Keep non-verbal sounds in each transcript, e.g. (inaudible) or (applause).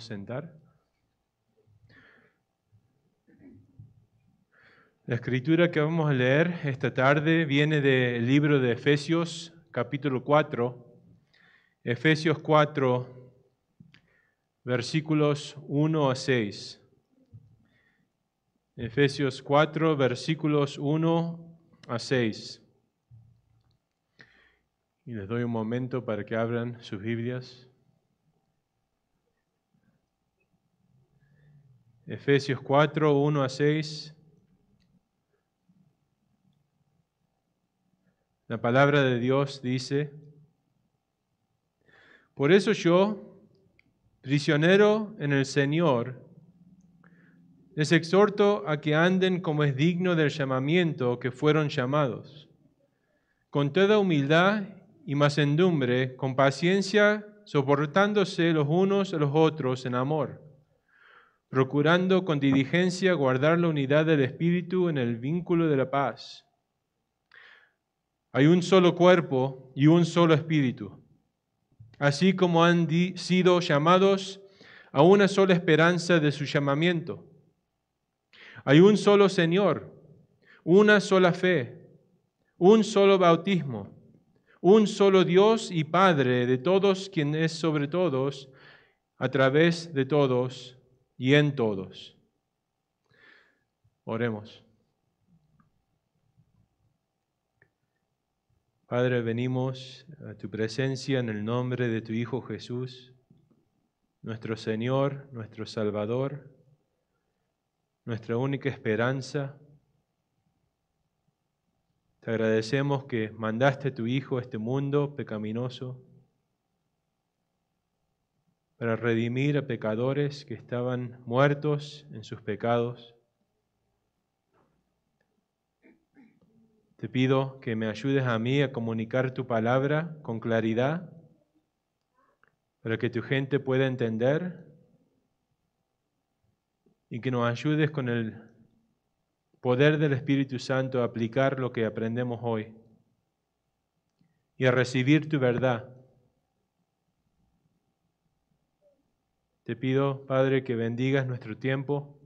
sentar. La escritura que vamos a leer esta tarde viene del libro de Efesios, capítulo 4. Efesios 4, versículos 1 a 6. Efesios 4, versículos 1 a 6. Y les doy un momento para que abran sus Biblias. Efesios 4, 1 a 6. La palabra de Dios dice, por eso yo, prisionero en el Señor, les exhorto a que anden como es digno del llamamiento que fueron llamados, con toda humildad y mansedumbre, con paciencia, soportándose los unos a los otros en amor procurando con diligencia guardar la unidad del Espíritu en el vínculo de la paz. Hay un solo cuerpo y un solo Espíritu, así como han sido llamados a una sola esperanza de su llamamiento. Hay un solo Señor, una sola fe, un solo bautismo, un solo Dios y Padre de todos quien es sobre todos, a través de todos y en todos. Oremos. Padre, venimos a tu presencia en el nombre de tu Hijo Jesús, nuestro Señor, nuestro Salvador, nuestra única esperanza. Te agradecemos que mandaste a tu Hijo a este mundo pecaminoso para redimir a pecadores que estaban muertos en sus pecados. Te pido que me ayudes a mí a comunicar tu palabra con claridad para que tu gente pueda entender y que nos ayudes con el poder del Espíritu Santo a aplicar lo que aprendemos hoy y a recibir tu verdad Te pido, Padre, que bendigas nuestro tiempo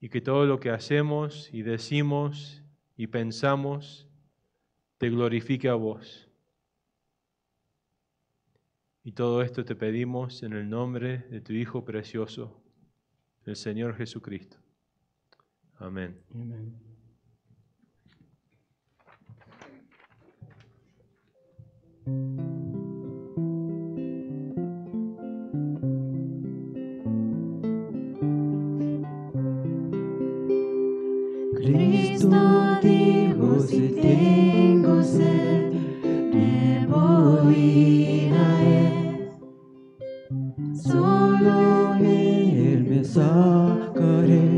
y que todo lo que hacemos y decimos y pensamos te glorifique a vos. Y todo esto te pedimos en el nombre de tu Hijo precioso, el Señor Jesucristo. Amén. Cristo dijo, si tengo sed, debo ir a Él. Solo en Él me sacaré,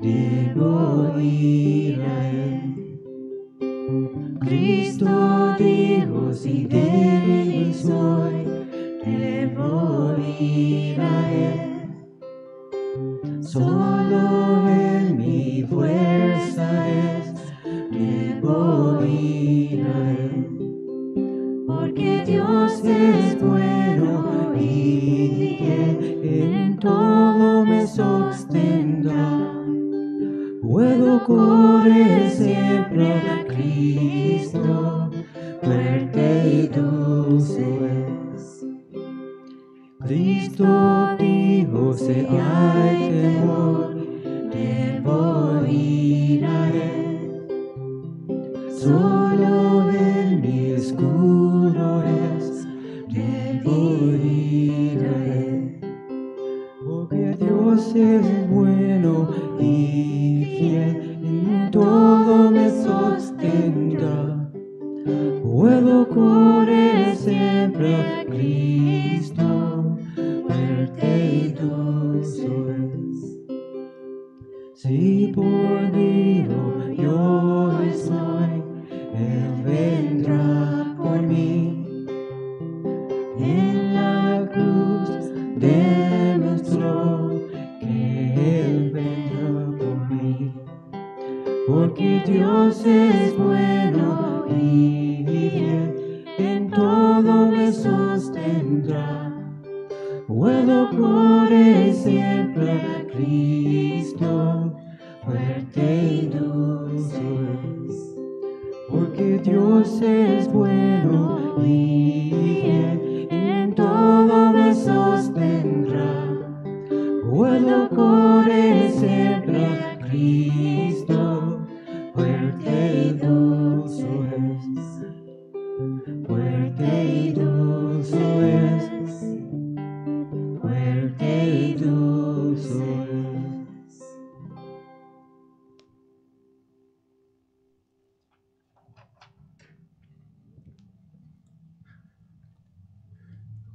debo ir a Él. Cristo dijo, si débil soy, debo ir a Él. Solo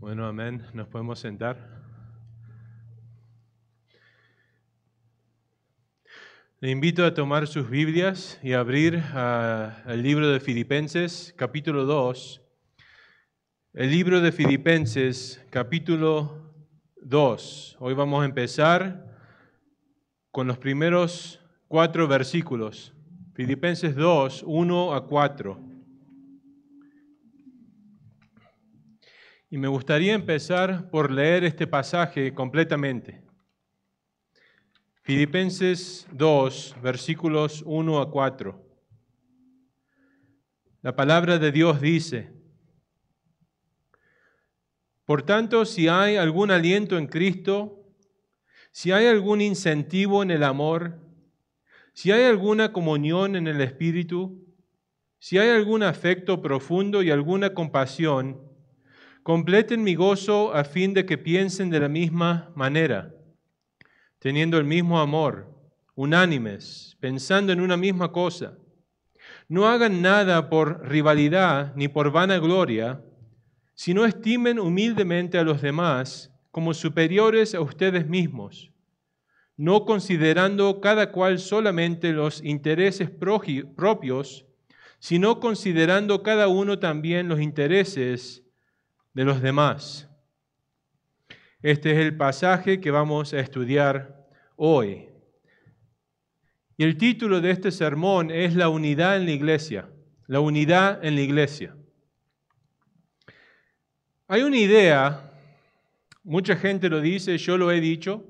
Bueno, amén. Nos podemos sentar. Le invito a tomar sus Biblias y abrir ah, el libro de Filipenses, capítulo 2. El libro de Filipenses, capítulo 2. Hoy vamos a empezar con los primeros cuatro versículos. Filipenses 2, 1 a 4. Y me gustaría empezar por leer este pasaje completamente. Filipenses 2, versículos 1 a 4. La palabra de Dios dice, Por tanto, si hay algún aliento en Cristo, si hay algún incentivo en el amor, si hay alguna comunión en el Espíritu, si hay algún afecto profundo y alguna compasión, Completen mi gozo a fin de que piensen de la misma manera, teniendo el mismo amor, unánimes, pensando en una misma cosa. No hagan nada por rivalidad ni por vanagloria, sino estimen humildemente a los demás como superiores a ustedes mismos, no considerando cada cual solamente los intereses propios, sino considerando cada uno también los intereses de los demás. Este es el pasaje que vamos a estudiar hoy. Y el título de este sermón es La unidad en la iglesia. La unidad en la iglesia. Hay una idea, mucha gente lo dice, yo lo he dicho,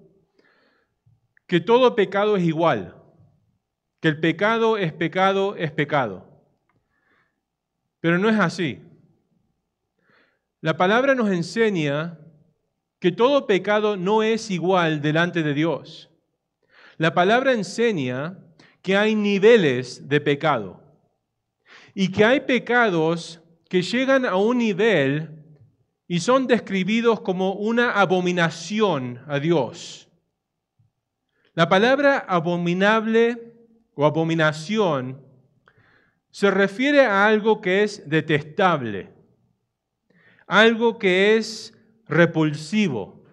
que todo pecado es igual, que el pecado es pecado, es pecado. Pero no es así. La palabra nos enseña que todo pecado no es igual delante de Dios. La palabra enseña que hay niveles de pecado y que hay pecados que llegan a un nivel y son describidos como una abominación a Dios. La palabra abominable o abominación se refiere a algo que es detestable algo que es repulsivo,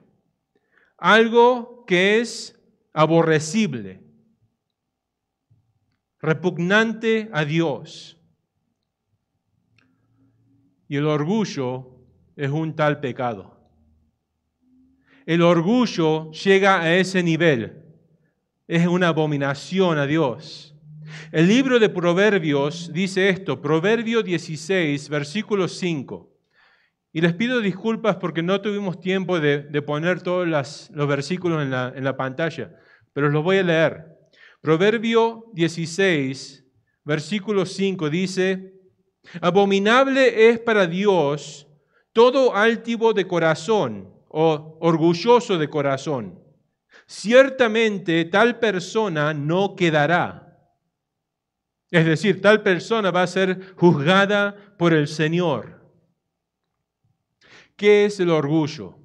algo que es aborrecible, repugnante a Dios. Y el orgullo es un tal pecado. El orgullo llega a ese nivel. Es una abominación a Dios. El libro de Proverbios dice esto, Proverbio 16, versículo 5. Y les pido disculpas porque no tuvimos tiempo de, poner todos los versículos en la, en la pantalla, pero los voy a leer. Proverbio 16, versículo 5 dice, abominable es para Dios todo altivo de corazón o orgulloso de corazón. Ciertamente tal persona no quedará. Es decir, tal persona va a ser juzgada por el Señor. ¿Qué es el orgullo?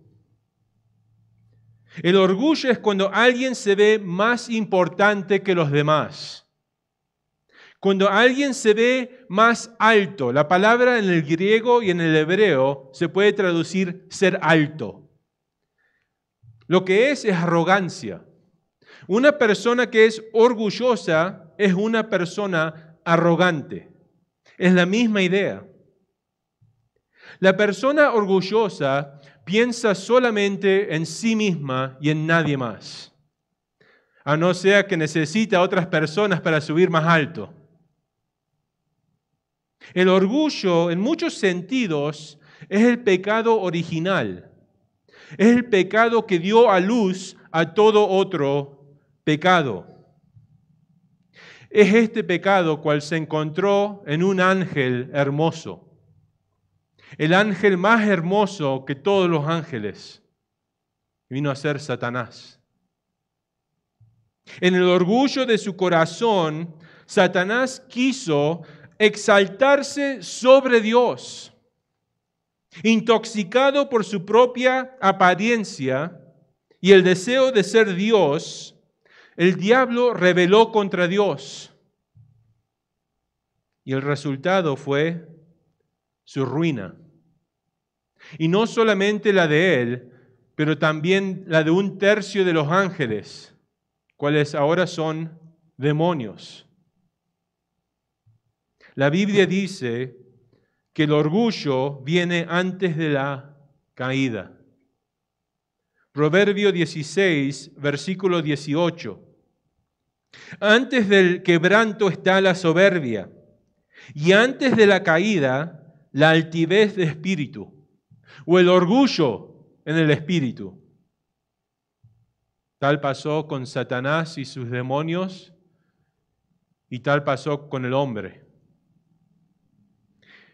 El orgullo es cuando alguien se ve más importante que los demás. Cuando alguien se ve más alto, la palabra en el griego y en el hebreo se puede traducir ser alto. Lo que es es arrogancia. Una persona que es orgullosa es una persona arrogante. Es la misma idea. La persona orgullosa piensa solamente en sí misma y en nadie más, a no ser que necesita a otras personas para subir más alto. El orgullo, en muchos sentidos, es el pecado original. Es el pecado que dio a luz a todo otro pecado. Es este pecado cual se encontró en un ángel hermoso el ángel más hermoso que todos los ángeles, vino a ser Satanás. En el orgullo de su corazón, Satanás quiso exaltarse sobre Dios. Intoxicado por su propia apariencia y el deseo de ser Dios, el diablo rebeló contra Dios. Y el resultado fue su ruina. Y no solamente la de él, pero también la de un tercio de los ángeles, cuales ahora son demonios. La Biblia dice que el orgullo viene antes de la caída. Proverbio 16, versículo 18. Antes del quebranto está la soberbia y antes de la caída la altivez de espíritu o el orgullo en el espíritu. Tal pasó con Satanás y sus demonios y tal pasó con el hombre.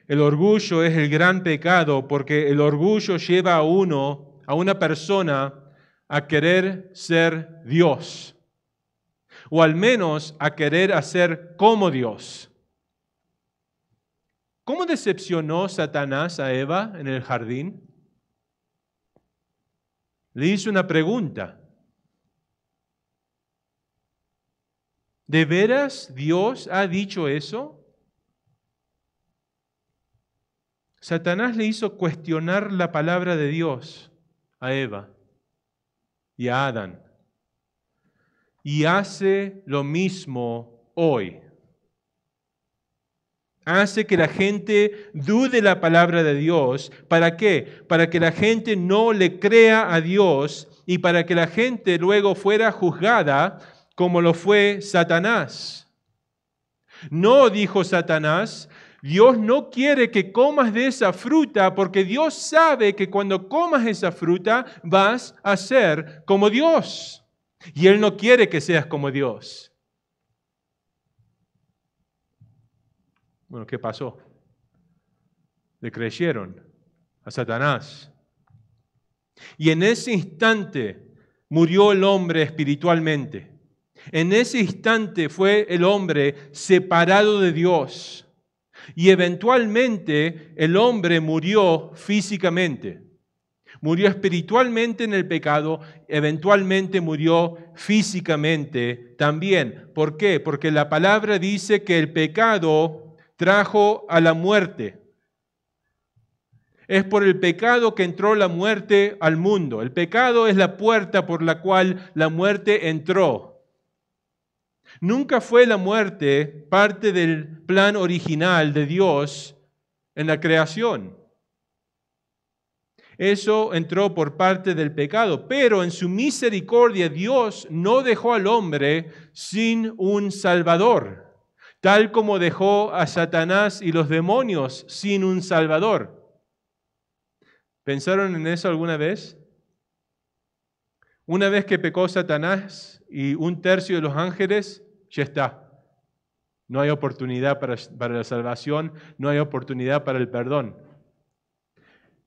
El orgullo es el gran pecado porque el orgullo lleva a uno, a una persona, a querer ser Dios o al menos a querer hacer como Dios. ¿Cómo decepcionó Satanás a Eva en el jardín? Le hizo una pregunta. ¿De veras Dios ha dicho eso? Satanás le hizo cuestionar la palabra de Dios a Eva y a Adán. Y hace lo mismo hoy hace que la gente dude la palabra de Dios. ¿Para qué? Para que la gente no le crea a Dios y para que la gente luego fuera juzgada como lo fue Satanás. No, dijo Satanás, Dios no quiere que comas de esa fruta porque Dios sabe que cuando comas esa fruta vas a ser como Dios. Y Él no quiere que seas como Dios. Bueno, ¿qué pasó? Le creyeron a Satanás. Y en ese instante murió el hombre espiritualmente. En ese instante fue el hombre separado de Dios. Y eventualmente el hombre murió físicamente. Murió espiritualmente en el pecado, eventualmente murió físicamente también. ¿Por qué? Porque la palabra dice que el pecado trajo a la muerte. Es por el pecado que entró la muerte al mundo. El pecado es la puerta por la cual la muerte entró. Nunca fue la muerte parte del plan original de Dios en la creación. Eso entró por parte del pecado, pero en su misericordia Dios no dejó al hombre sin un salvador tal como dejó a Satanás y los demonios sin un Salvador. ¿Pensaron en eso alguna vez? Una vez que pecó Satanás y un tercio de los ángeles, ya está. No hay oportunidad para, la salvación, no hay oportunidad para el perdón.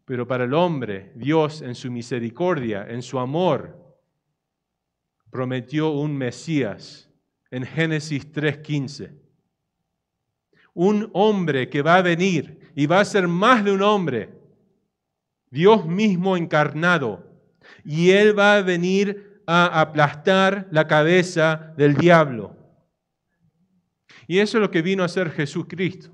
Pero para el hombre, Dios en su misericordia, en su amor, prometió un Mesías en Génesis 3.15 un hombre que va a venir y va a ser más de un hombre, Dios mismo encarnado, y él va a venir a aplastar la cabeza del diablo. Y eso es lo que vino a hacer Jesucristo.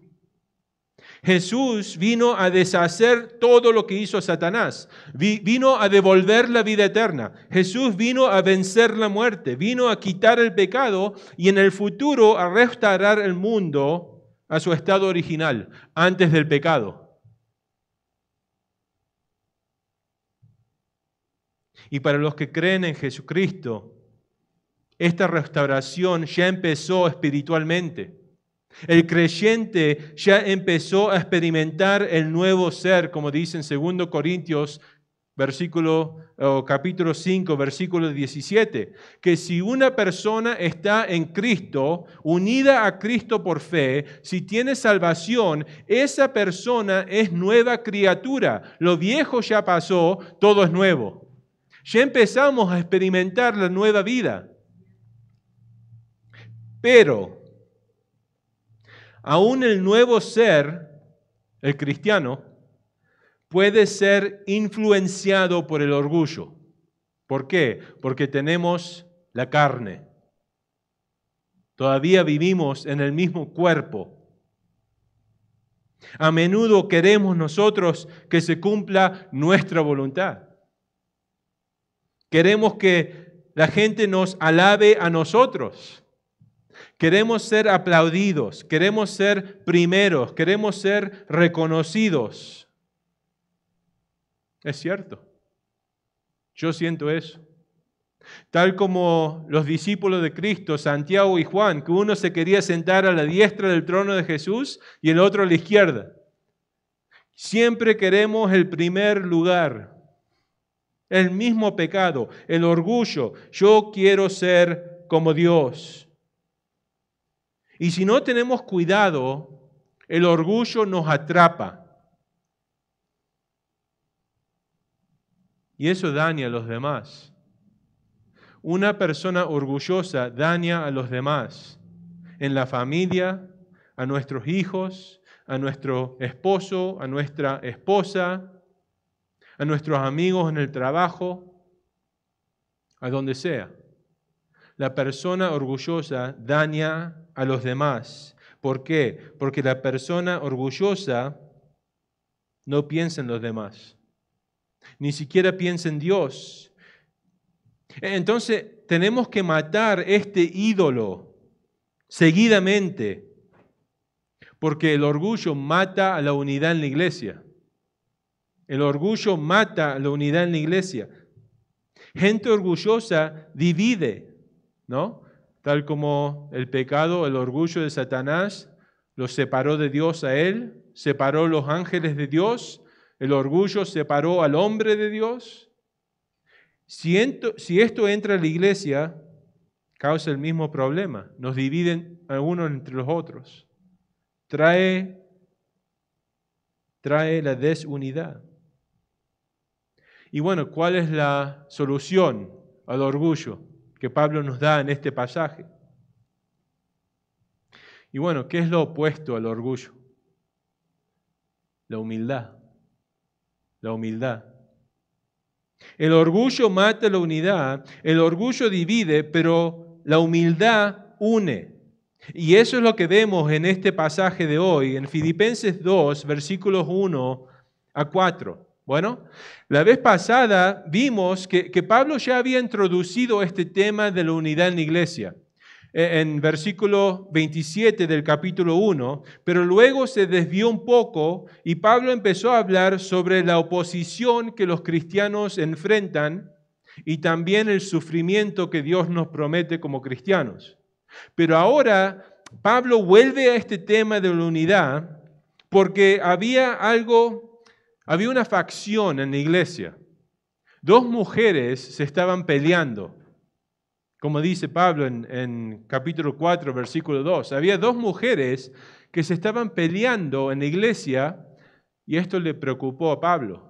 Jesús vino a deshacer todo lo que hizo Satanás, vino a devolver la vida eterna, Jesús vino a vencer la muerte, vino a quitar el pecado y en el futuro a restaurar el mundo a su estado original, antes del pecado. Y para los que creen en Jesucristo, esta restauración ya empezó espiritualmente. El creyente ya empezó a experimentar el nuevo ser, como dice en 2 Corintios versículo capítulo 5, versículo 17, que si una persona está en Cristo, unida a Cristo por fe, si tiene salvación, esa persona es nueva criatura. Lo viejo ya pasó, todo es nuevo. Ya empezamos a experimentar la nueva vida. Pero aún el nuevo ser, el cristiano, puede ser influenciado por el orgullo. ¿Por qué? Porque tenemos la carne. Todavía vivimos en el mismo cuerpo. A menudo queremos nosotros que se cumpla nuestra voluntad. Queremos que la gente nos alabe a nosotros. Queremos ser aplaudidos, queremos ser primeros, queremos ser reconocidos. Es cierto. Yo siento eso. Tal como los discípulos de Cristo, Santiago y Juan, que uno se quería sentar a la diestra del trono de Jesús y el otro a la izquierda. Siempre queremos el primer lugar. El mismo pecado, el orgullo. Yo quiero ser como Dios. Y si no tenemos cuidado, el orgullo nos atrapa. Y eso daña a los demás. Una persona orgullosa daña a los demás, en la familia, a nuestros hijos, a nuestro esposo, a nuestra esposa, a nuestros amigos en el trabajo, a donde sea. La persona orgullosa daña a los demás. ¿Por qué? Porque la persona orgullosa no piensa en los demás ni siquiera piensa en Dios. Entonces tenemos que matar este ídolo seguidamente, porque el orgullo mata a la unidad en la iglesia. El orgullo mata a la unidad en la iglesia. Gente orgullosa divide, ¿no? Tal como el pecado, el orgullo de Satanás, lo separó de Dios a él, separó los ángeles de Dios, el orgullo separó al hombre de Dios. Si, esto entra a la iglesia, causa el mismo problema. Nos dividen a unos entre los otros. Trae, trae la desunidad. Y bueno, ¿cuál es la solución al orgullo que Pablo nos da en este pasaje? Y bueno, ¿qué es lo opuesto al orgullo? La humildad la humildad. El orgullo mata la unidad, el orgullo divide, pero la humildad une. Y eso es lo que vemos en este pasaje de hoy, en Filipenses 2, versículos 1 a 4. Bueno, la vez pasada vimos que, que Pablo ya había introducido este tema de la unidad en la iglesia. Eh, en versículo 27 del capítulo 1, pero luego se desvió un poco y Pablo empezó a hablar sobre la oposición que los cristianos enfrentan y también el sufrimiento que Dios nos promete como cristianos. Pero ahora Pablo vuelve a este tema de la unidad porque había algo, había una facción en la iglesia. Dos mujeres se estaban peleando como dice Pablo en, capítulo 4, versículo 2. Había dos mujeres que se estaban peleando en la iglesia y esto le preocupó a Pablo.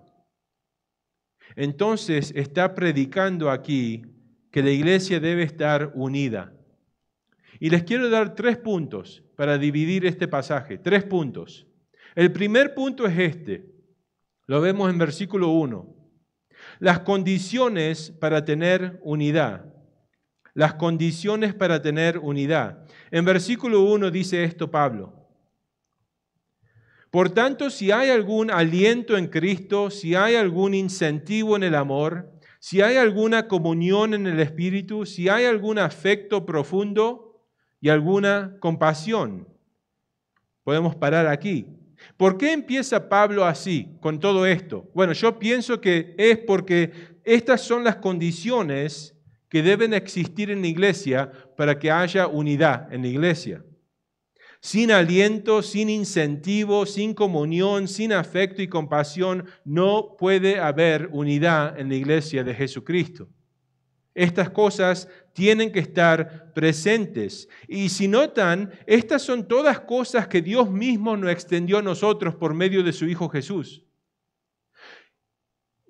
Entonces está predicando aquí que la iglesia debe estar unida. Y les quiero dar tres puntos para dividir este pasaje. Tres puntos. El primer punto es este. Lo vemos en versículo 1. Las condiciones para tener unidad las condiciones para tener unidad. En versículo 1 dice esto Pablo. Por tanto, si hay algún aliento en Cristo, si hay algún incentivo en el amor, si hay alguna comunión en el Espíritu, si hay algún afecto profundo y alguna compasión. Podemos parar aquí. ¿Por qué empieza Pablo así, con todo esto? Bueno, yo pienso que es porque estas son las condiciones que deben existir en la iglesia para que haya unidad en la iglesia. Sin aliento, sin incentivo, sin comunión, sin afecto y compasión, no puede haber unidad en la iglesia de Jesucristo. Estas cosas tienen que estar presentes. Y si notan, estas son todas cosas que Dios mismo nos extendió a nosotros por medio de su Hijo Jesús.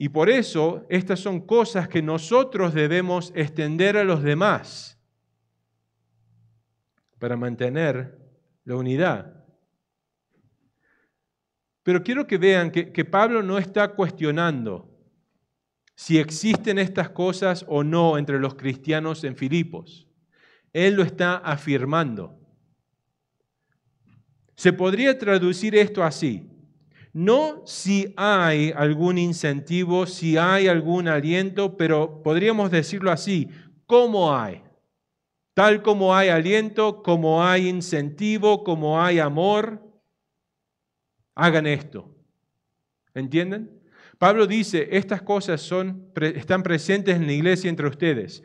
Y por eso estas son cosas que nosotros debemos extender a los demás para mantener la unidad. Pero quiero que vean que, Pablo no está cuestionando si existen estas cosas o no entre los cristianos en Filipos. Él lo está afirmando. Se podría traducir esto así no si hay algún incentivo, si hay algún aliento, pero podríamos decirlo así, ¿cómo hay? Tal como hay aliento, como hay incentivo, como hay amor, hagan esto. ¿Entienden? Pablo dice, estas cosas son, están presentes en la iglesia entre ustedes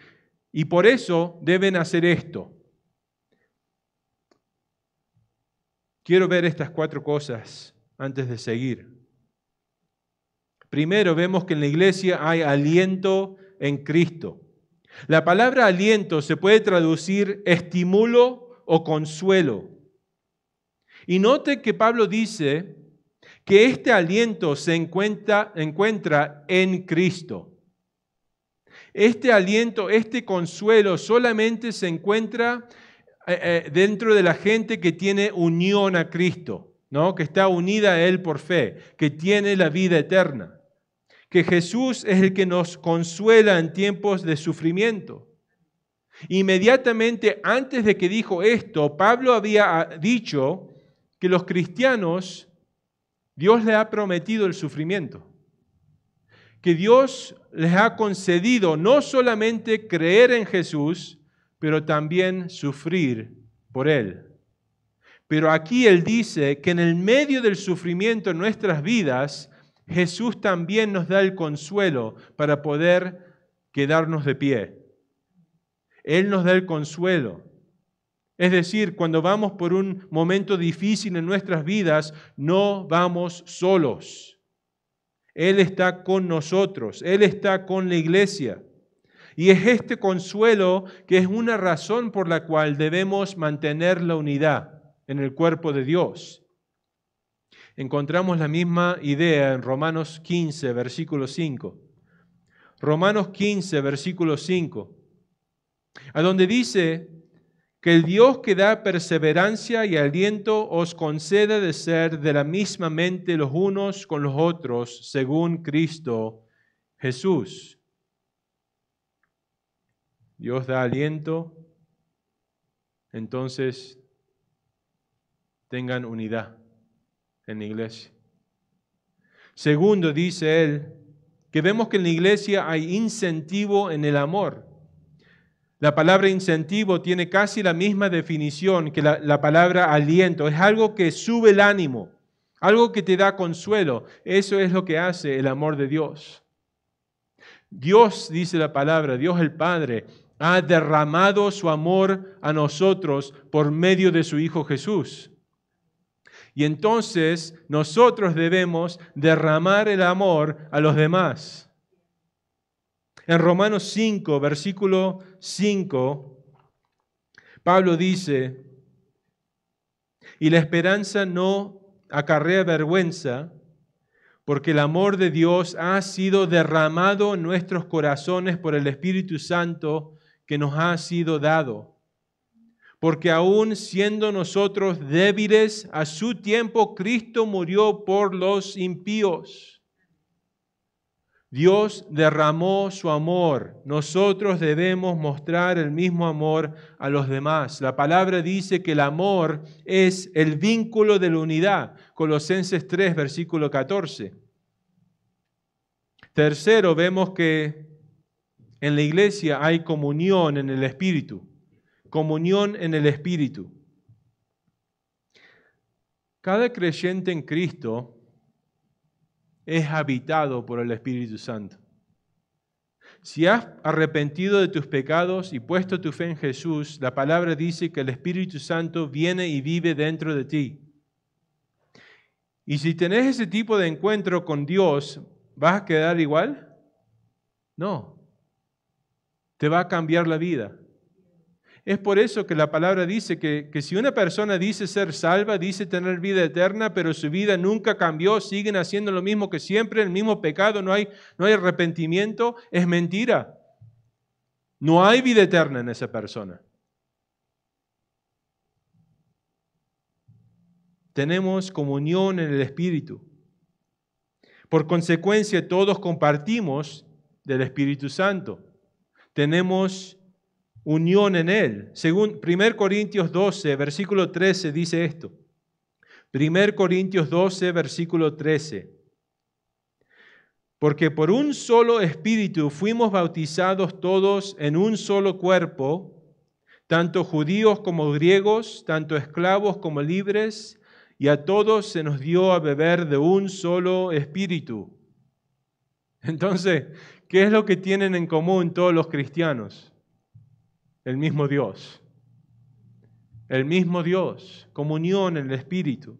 y por eso deben hacer esto. Quiero ver estas cuatro cosas antes de seguir. Primero vemos que en la iglesia hay aliento en Cristo. La palabra aliento se puede traducir estímulo o consuelo. Y note que Pablo dice que este aliento se encuentra, encuentra, en Cristo. Este aliento, este consuelo solamente se encuentra eh, eh, dentro de la gente que tiene unión a Cristo. Que está unida a Él por fe, que tiene la vida eterna. Que Jesús es el que nos consuela en tiempos de sufrimiento. Inmediatamente antes de que dijo esto, Pablo había ah, dicho que los cristianos, Dios les ha prometido el sufrimiento. Que Dios les ha concedido no solamente creer en Jesús, pero también sufrir por Él. Pero aquí Él dice que en el medio del sufrimiento en nuestras vidas, Jesús también nos da el consuelo para poder quedarnos de pie. Él nos da el consuelo. Es decir, cuando vamos por un momento difícil en nuestras vidas, no vamos solos. Él está con nosotros, Él está con la iglesia. Y es este consuelo que es una razón por la cual debemos mantener la unidad en el cuerpo de Dios. Encontramos la misma idea en Romanos 15, versículo 5. Romanos 15, versículo 5, a donde dice que el Dios que da perseverancia y aliento os conceda de ser de la misma mente los unos con los otros, según Cristo Jesús. Dios da aliento, entonces tengan unidad en la iglesia. Segundo, dice él, que vemos que en la iglesia hay incentivo en el amor. La palabra incentivo tiene casi la misma definición que la, la, palabra aliento. Es algo que sube el ánimo, algo que te da consuelo. Eso es lo que hace el amor de Dios. Dios, dice la palabra, Dios el Padre, ha derramado su amor a nosotros por medio de su Hijo Jesús. Y entonces nosotros debemos derramar el amor a los demás. En Romanos 5, versículo 5, Pablo dice, y la esperanza no acarrea vergüenza, porque el amor de Dios ha sido derramado en nuestros corazones por el Espíritu Santo que nos ha sido dado porque aún siendo nosotros débiles, a su tiempo Cristo murió por los impíos. Dios derramó su amor. Nosotros debemos mostrar el mismo amor a los demás. La palabra dice que el amor es el vínculo de la unidad. Colosenses 3, versículo 14. Tercero, vemos que en la iglesia hay comunión en el Espíritu comunión en el Espíritu. Cada creyente en Cristo es habitado por el Espíritu Santo. Si has arrepentido de tus pecados y puesto tu fe en Jesús, la palabra dice que el Espíritu Santo viene y vive dentro de ti. Y si tenés ese tipo de encuentro con Dios, ¿vas a quedar igual? No. Te va a cambiar la vida. Es por eso que la palabra dice que, si una persona dice ser salva, dice tener vida eterna, pero su vida nunca cambió, siguen haciendo lo mismo que siempre, el mismo pecado, no hay, no hay arrepentimiento, es mentira. No hay vida eterna en esa persona. Tenemos comunión en el Espíritu. Por consecuencia, todos compartimos del Espíritu Santo. Tenemos unión en Él. Según 1 Corintios 12, versículo 13 dice esto. 1 Corintios 12, versículo 13. Porque por un solo espíritu fuimos bautizados todos en un solo cuerpo, tanto judíos como griegos, tanto esclavos como libres, y a todos se nos dio a beber de un solo espíritu. Entonces, ¿qué es lo que tienen en común todos los cristianos? el mismo Dios, el mismo Dios, comunión en el Espíritu.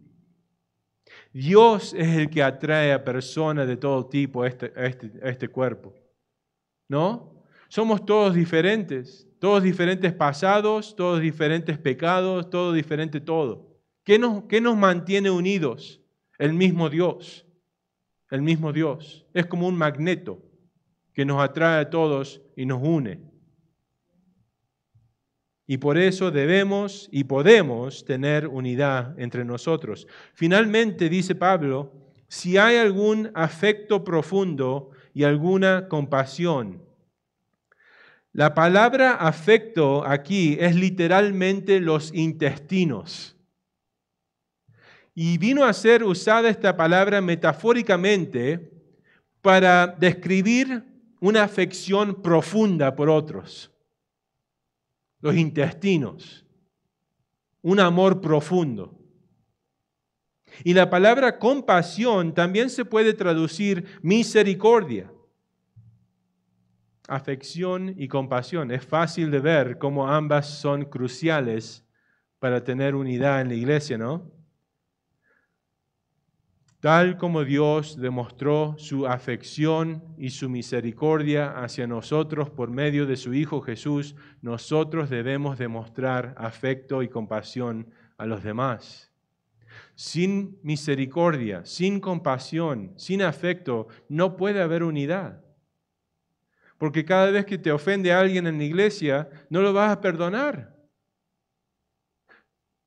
Dios es el que atrae a personas de todo tipo a este, este, este cuerpo, ¿no? Somos todos diferentes, todos diferentes pasados, todos diferentes pecados, todo diferente todo. ¿Qué qué nos mantiene unidos? El mismo Dios, el mismo Dios. Es como un magneto que nos atrae a todos y nos une. Y por eso debemos y podemos tener unidad entre nosotros. Finalmente, dice Pablo, si hay algún afecto profundo y alguna compasión. La palabra afecto aquí es literalmente los intestinos. Y vino a ser usada esta palabra metafóricamente para describir una afección profunda por otros los intestinos, un amor profundo. Y la palabra compasión también se puede traducir misericordia. Afección y compasión. Es fácil de ver cómo ambas son cruciales para tener unidad en la iglesia, ¿no? tal como Dios demostró su afección y su misericordia hacia nosotros por medio de su Hijo Jesús, nosotros debemos demostrar afecto y compasión a los demás. Sin misericordia, sin compasión, sin afecto, no puede haber unidad. Porque cada vez que te ofende alguien en la iglesia, no lo vas a perdonar.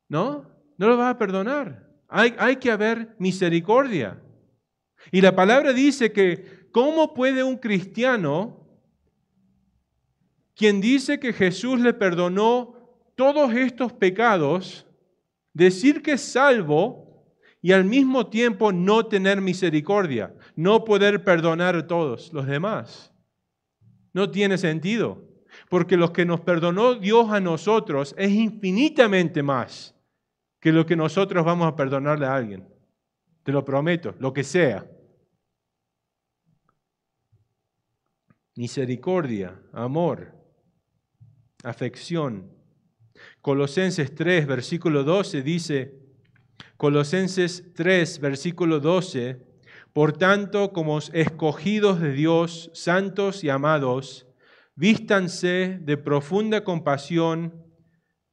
¿No? No lo vas a perdonar. Hay, que haber misericordia. Y la palabra dice que, ¿cómo puede un cristiano, quien dice que Jesús le perdonó todos estos pecados, decir que es salvo y al mismo tiempo no tener misericordia, no poder perdonar a todos los demás. No tiene sentido, porque lo que nos perdonó Dios a nosotros es infinitamente más que lo que nosotros vamos a perdonarle a alguien. Te lo prometo, lo que sea. Misericordia, amor, afección. Colosenses 3, versículo 12 dice, Colosenses 3, versículo 12, por tanto, como escogidos de Dios, santos y amados, vístanse de profunda compasión,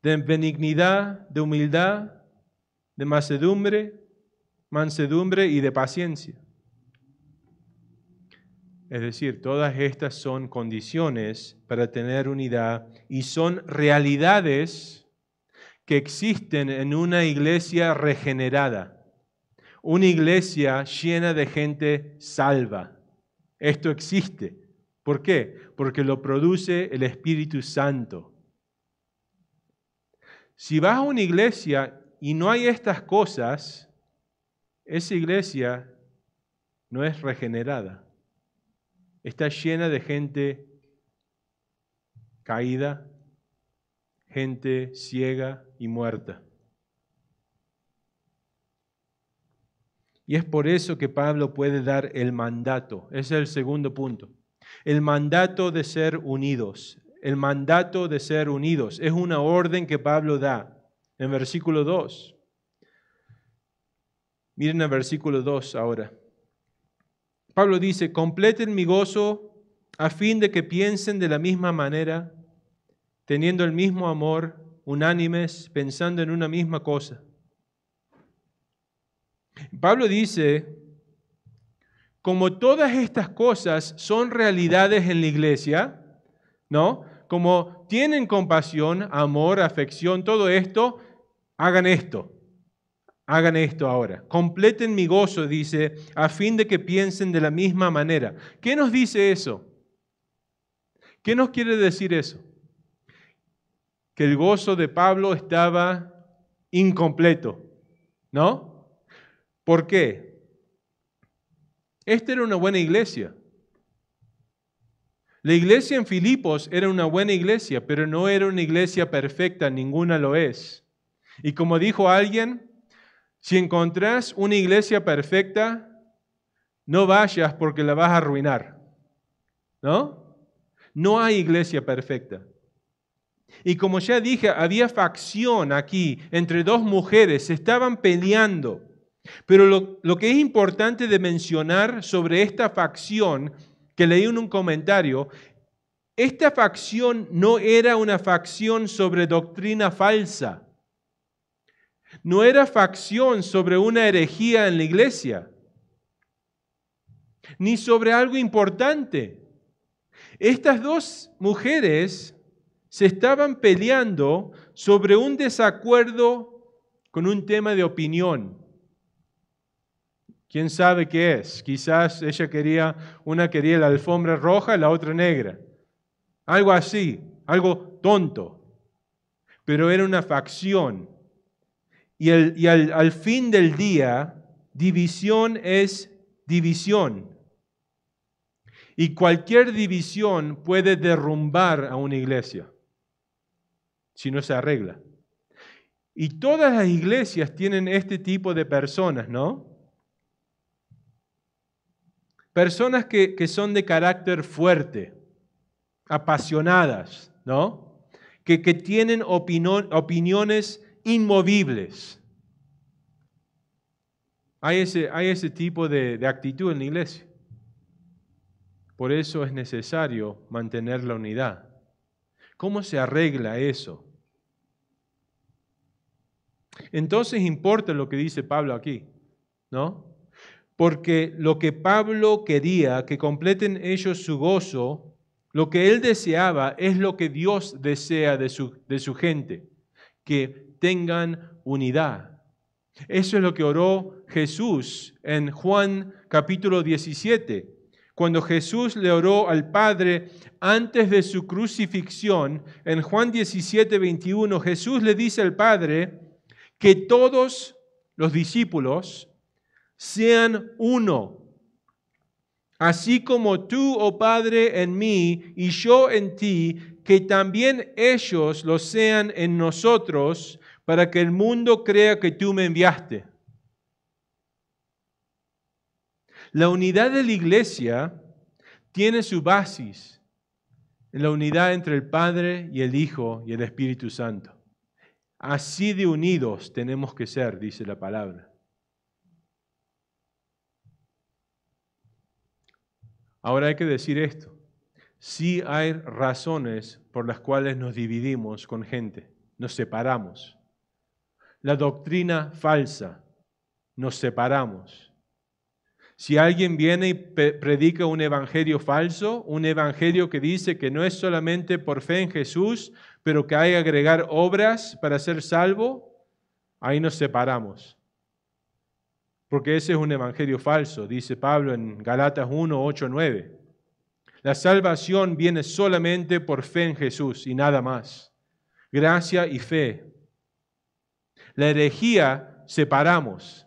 de benignidad, de humildad, de mansedumbre, mansedumbre y de paciencia. Es decir, todas estas son condiciones para tener unidad y son realidades que existen en una iglesia regenerada, una iglesia llena de gente salva. Esto existe. ¿Por qué? Porque lo produce el Espíritu Santo. Si vas a una iglesia y no hay estas cosas, esa iglesia no es regenerada. Está llena de gente caída, gente ciega y muerta. Y es por eso que Pablo puede dar el mandato. Ese es el segundo punto. El mandato de ser unidos. El mandato de ser unidos. Es una orden que Pablo da en versículo 2. Miren el versículo 2 ahora. Pablo dice, completen mi gozo a fin de que piensen de la misma manera, teniendo el mismo amor, unánimes, pensando en una misma cosa. Pablo dice, como todas estas cosas son realidades en la iglesia, ¿no? Como tienen compasión, amor, afección, todo esto, hagan esto, hagan esto ahora. Completen mi gozo, dice, a fin de que piensen de la misma manera. ¿Qué nos dice eso? ¿Qué nos quiere decir eso? Que el gozo de Pablo estaba incompleto, ¿no? ¿Por qué? Esta era una buena iglesia. La iglesia en Filipos era una buena iglesia, pero no era una iglesia perfecta, ninguna lo es. Y como dijo alguien, si encontrás una iglesia perfecta, no vayas porque la vas a arruinar. ¿No? No hay iglesia perfecta. Y como ya dije, había facción aquí entre dos mujeres, se estaban peleando. Pero lo, que es importante de mencionar sobre esta facción, que leí en un comentario, esta facción no era una facción sobre doctrina falsa. No era facción sobre una herejía en la iglesia, ni sobre algo importante. Estas dos mujeres se estaban peleando sobre un desacuerdo con un tema de opinión. ¿Quién sabe qué es? Quizás ella quería, una quería la alfombra roja, la otra negra. Algo así, algo tonto. Pero era una facción y, al, fin del día, división es división. Y cualquier división puede derrumbar a una iglesia si no se arregla. Y todas las iglesias tienen este tipo de personas, ¿no? Personas que, son de carácter fuerte, apasionadas, ¿no? Que, tienen opinión opiniones inmovibles. Hay ese, hay ese tipo de, actitud en la iglesia. Por eso es necesario mantener la unidad. ¿Cómo se arregla eso? Entonces importa lo que dice Pablo aquí, ¿no? Porque lo que Pablo quería, que completen ellos su gozo, lo que él deseaba es lo que Dios desea de su, de su gente, que tengan unidad. Eso es lo que oró Jesús en Juan capítulo 17. Cuando Jesús le oró al Padre antes de su crucifixión, en Juan 17, 21, Jesús le dice al Padre que todos los discípulos sean uno, así como tú, oh Padre, en mí y yo en ti, que también ellos lo sean en nosotros, para que el mundo crea que tú me enviaste. La unidad de la iglesia tiene su basis en la unidad entre el Padre y el Hijo y el Espíritu Santo. Así de unidos tenemos que ser, dice la palabra. Ahora hay que decir esto. si hay razones por las cuales nos dividimos con gente, nos separamos la doctrina falsa, nos separamos. Si alguien viene y predica un evangelio falso, un evangelio que dice que no es solamente por fe en Jesús, pero que hay que agregar obras para ser salvo, ahí nos separamos. Porque ese es un evangelio falso, dice Pablo en Galatas 1, 8, 9. La salvación viene solamente por fe en Jesús y nada más. Gracia y fe. La herejía separamos.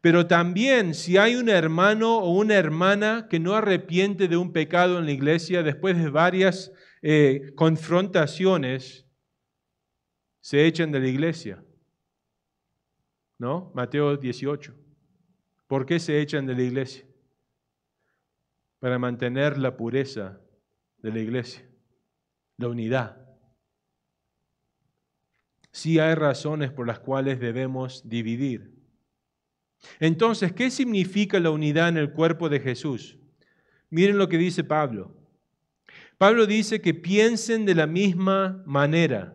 Pero también si hay un hermano o una hermana que no arrepiente de un pecado en la iglesia después de varias eh, confrontaciones, se echan de la iglesia. ¿No? Mateo 18. ¿Por qué se echan de la iglesia? Para mantener la pureza de la iglesia, la unidad. Si hay razones por las cuales debemos dividir. Entonces, ¿qué significa la unidad en el cuerpo de Jesús? Miren lo que dice Pablo. Pablo dice que piensen de la misma manera.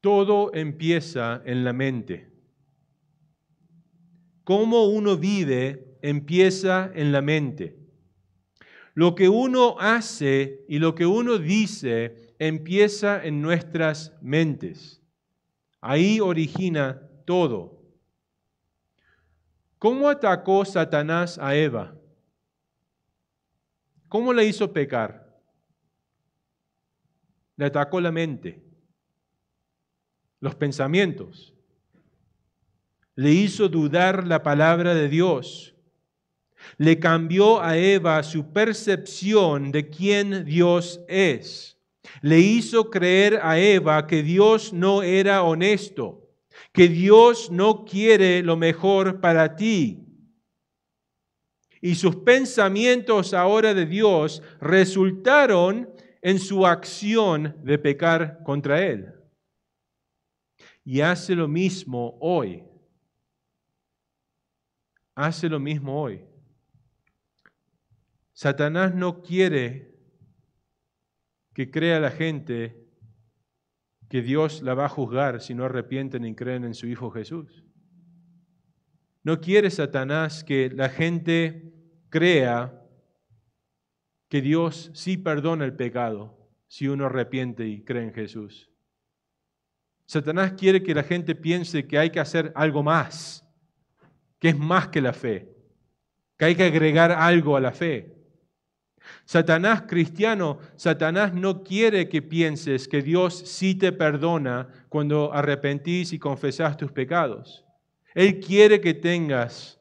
Todo empieza en la mente. Cómo uno vive empieza en la mente. Lo que uno hace y lo que uno dice empieza en nuestras mentes. Ahí origina todo. ¿Cómo atacó Satanás a Eva? ¿Cómo la hizo pecar? Le atacó la mente, los pensamientos. Le hizo dudar la palabra de Dios. Le cambió a Eva su percepción de quién Dios es. Le hizo creer a Eva que Dios no era honesto, que Dios no quiere lo mejor para ti. Y sus pensamientos ahora de Dios resultaron en su acción de pecar contra Él. Y hace lo mismo hoy. Hace lo mismo hoy. Satanás no quiere que crea la gente que Dios la va a juzgar si no arrepienten y creen en su Hijo Jesús. No quiere Satanás que la gente crea que Dios sí perdona el pecado si uno arrepiente y cree en Jesús. Satanás quiere que la gente piense que hay que hacer algo más, que es más que la fe, que hay que agregar algo a la fe. Satanás cristiano, Satanás no quiere que pienses que Dios sí te perdona cuando arrepentís y confesás tus pecados. Él quiere que tengas...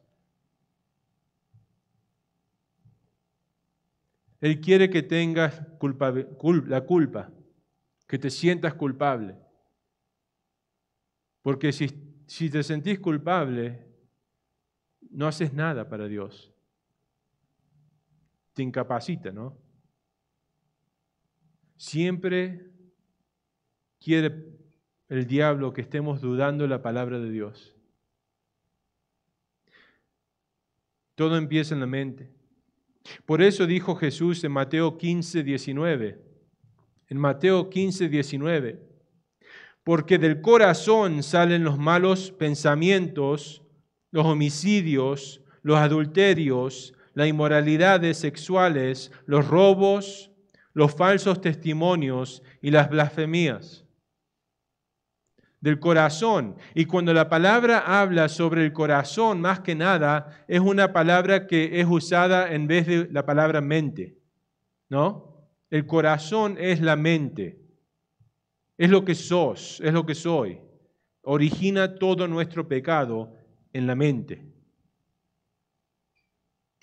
Él quiere que tengas culpa, la culpa, que te sientas culpable. Porque si, si te sentís culpable, no haces nada para Dios incapacita, ¿no? Siempre quiere el diablo que estemos dudando la palabra de Dios. Todo empieza en la mente. Por eso dijo Jesús en Mateo 15, 19. En Mateo 15, 19. Porque del corazón salen los malos pensamientos, los homicidios, los adulterios, las inmoralidades sexuales, los robos, los falsos testimonios y las blasfemias del corazón. Y cuando la palabra habla sobre el corazón, más que nada, es una palabra que es usada en vez de la palabra mente. ¿No? El corazón es la mente. Es lo que sos, es lo que soy. Origina todo nuestro pecado en la mente.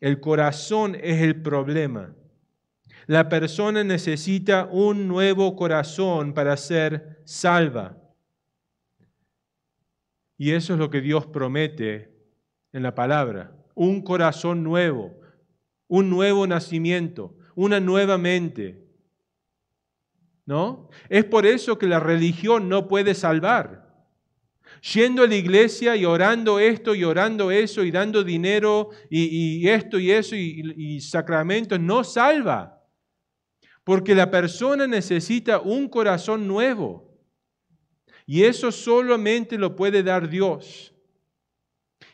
El corazón es el problema. La persona necesita un nuevo corazón para ser salva. Y eso es lo que Dios promete en la palabra. Un corazón nuevo, un nuevo nacimiento, una nueva mente. ¿No? Es por eso que la religión no puede salvar yendo a la iglesia y orando esto y orando eso y dando dinero y, esto y eso y, y sacramentos, no salva. Porque la persona necesita un corazón nuevo. Y eso solamente lo puede dar Dios.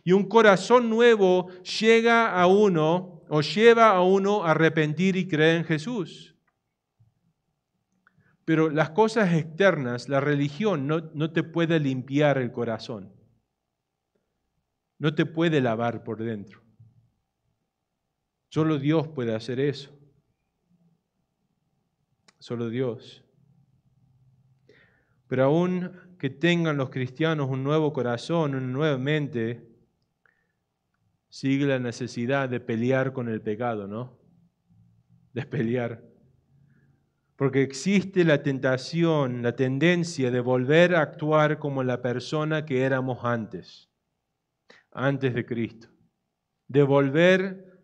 Y un corazón nuevo llega a uno o lleva a uno a arrepentir y creer en Jesús. Pero las cosas externas, la religión no, te puede limpiar el corazón, no te puede lavar por dentro. Solo Dios puede hacer eso. Solo Dios. Pero aun que tengan los cristianos un nuevo corazón, una nueva mente, sigue la necesidad de pelear con el pecado, ¿no? De pelear porque existe la tentación, la tendencia de volver a actuar como la persona que éramos antes, antes de Cristo. De volver,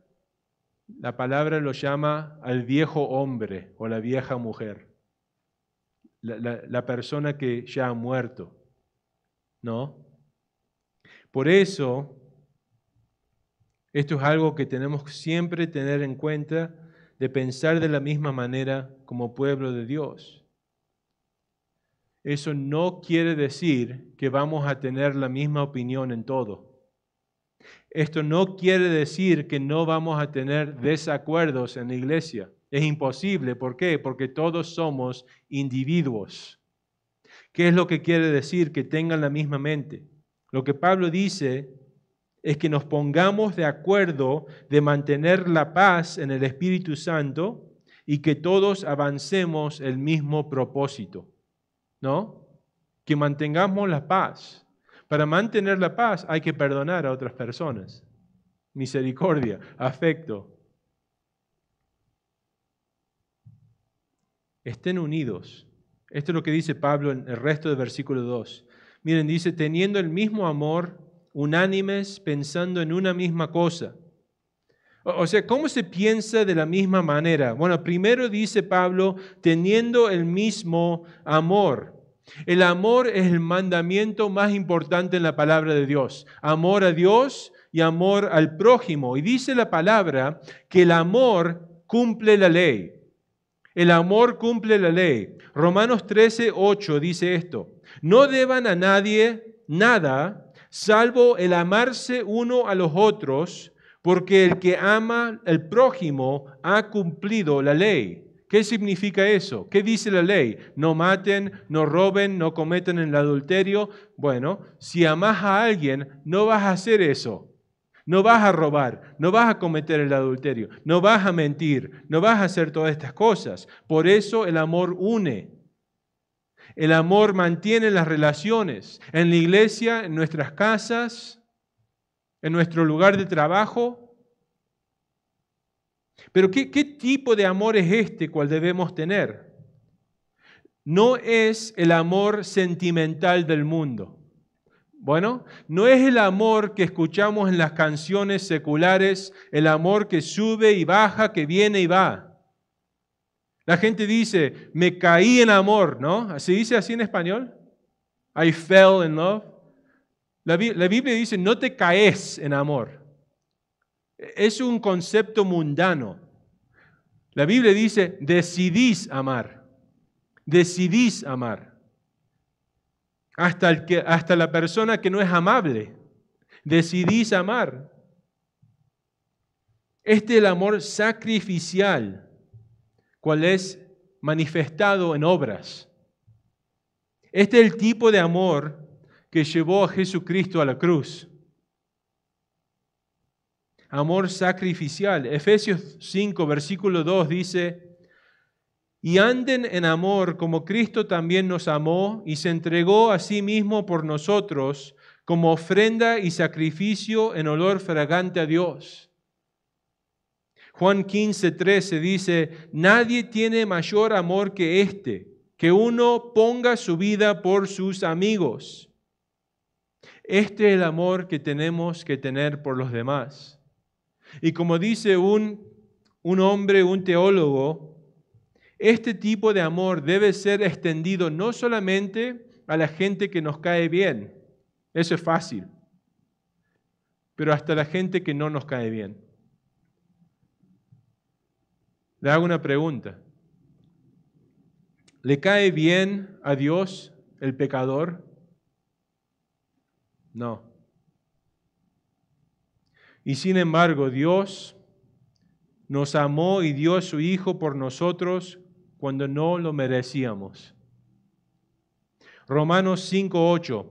la palabra lo llama al viejo hombre o la vieja mujer, la, persona que ya ha muerto, ¿no? Por eso, esto es algo que tenemos que siempre tener en cuenta de pensar de la misma manera como pueblo de Dios. Eso no quiere decir que vamos a tener la misma opinión en todo. Esto no quiere decir que no vamos a tener desacuerdos en la iglesia. Es imposible. ¿Por qué? Porque todos somos individuos. ¿Qué es lo que quiere decir que tengan la misma mente? Lo que Pablo dice es que nos pongamos de acuerdo de mantener la paz en el Espíritu Santo y que todos avancemos el mismo propósito, ¿no? Que mantengamos la paz. Para mantener la paz hay que perdonar a otras personas. Misericordia, afecto. Estén unidos. Esto es lo que dice Pablo en el resto del versículo 2. Miren, dice, teniendo el mismo amor, unánimes pensando en una misma cosa. O sea, ¿cómo se piensa de la misma manera? Bueno, primero dice Pablo, teniendo el mismo amor. El amor es el mandamiento más importante en la palabra de Dios. Amor a Dios y amor al prójimo. Y dice la palabra que el amor cumple la ley. El amor cumple la ley. Romanos 13, 8 dice esto. No deban a nadie nada salvo el amarse uno a los otros, porque el que ama el prójimo ha cumplido la ley. ¿Qué significa eso? ¿Qué dice la ley? No maten, no roben, no cometen el adulterio. Bueno, si amas a alguien, no vas a hacer eso. No vas a robar, no vas a cometer el adulterio, no vas a mentir, no vas a hacer todas estas cosas. Por eso el amor une. El amor mantiene las relaciones en la iglesia, en nuestras casas, en nuestro lugar de trabajo. Pero ¿qué, tipo de amor es este cual debemos tener? No es el amor sentimental del mundo. Bueno, no es el amor que escuchamos en las canciones seculares, el amor que sube y baja, que viene y va. La gente dice, me caí en amor, ¿no? ¿Se dice así en español? I fell in love. La, Biblia dice, no te caes en amor. Es un concepto mundano. La Biblia dice, decidís amar. Decidís amar. Hasta, hasta la persona que no es amable. Decidís amar. Este es el amor sacrificial cual es manifestado en obras. Este es el tipo de amor que llevó a Jesucristo a la cruz. Amor sacrificial. Efesios 5, versículo 2 dice, y anden en amor como Cristo también nos amó y se entregó a sí mismo por nosotros como ofrenda y sacrificio en olor fragante a Dios. Juan 15, 13 dice, nadie tiene mayor amor que este, que uno ponga su vida por sus amigos. Este es el amor que tenemos que tener por los demás. Y como dice un, un hombre, un teólogo, este tipo de amor debe ser extendido no solamente a la gente que nos cae bien, eso es fácil, pero hasta la gente que no nos cae bien. Le hago una pregunta. ¿Le cae bien a Dios el pecador? No. Y sin embargo, Dios nos amó y dio a su Hijo por nosotros cuando no lo merecíamos. Romanos 5:8.